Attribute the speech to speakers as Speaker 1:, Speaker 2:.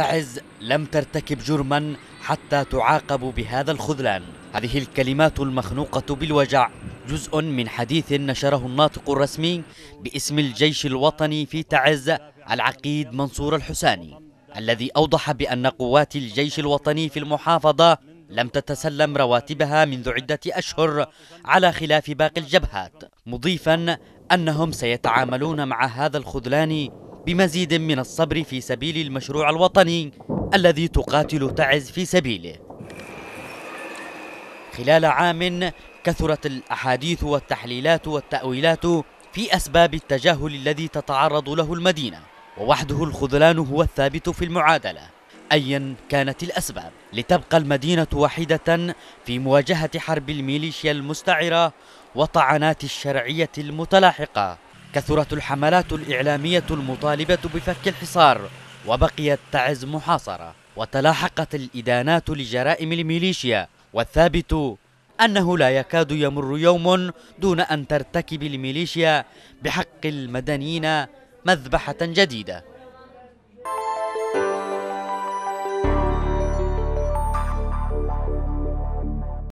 Speaker 1: تعز لم ترتكب جرما حتى تعاقب بهذا الخذلان هذه الكلمات المخنوقة بالوجع جزء من حديث نشره الناطق الرسمي باسم الجيش الوطني في تعز العقيد منصور الحساني الذي أوضح بأن قوات الجيش الوطني في المحافظة لم تتسلم رواتبها منذ عدة أشهر على خلاف باقي الجبهات مضيفا أنهم سيتعاملون مع هذا الخذلان بمزيد من الصبر في سبيل المشروع الوطني الذي تقاتل تعز في سبيله خلال عام كثرت الأحاديث والتحليلات والتأويلات في أسباب التجاهل الذي تتعرض له المدينة ووحده الخذلان هو الثابت في المعادلة أيا كانت الأسباب لتبقى المدينة واحدة في مواجهة حرب الميليشيا المستعرة وطعنات الشرعية المتلاحقة كثرت الحملات الإعلامية المطالبة بفك الحصار وبقيت تعز محاصرة وتلاحقت الإدانات لجرائم الميليشيا والثابت أنه لا يكاد يمر يوم دون أن ترتكب الميليشيا بحق المدنيين مذبحة جديدة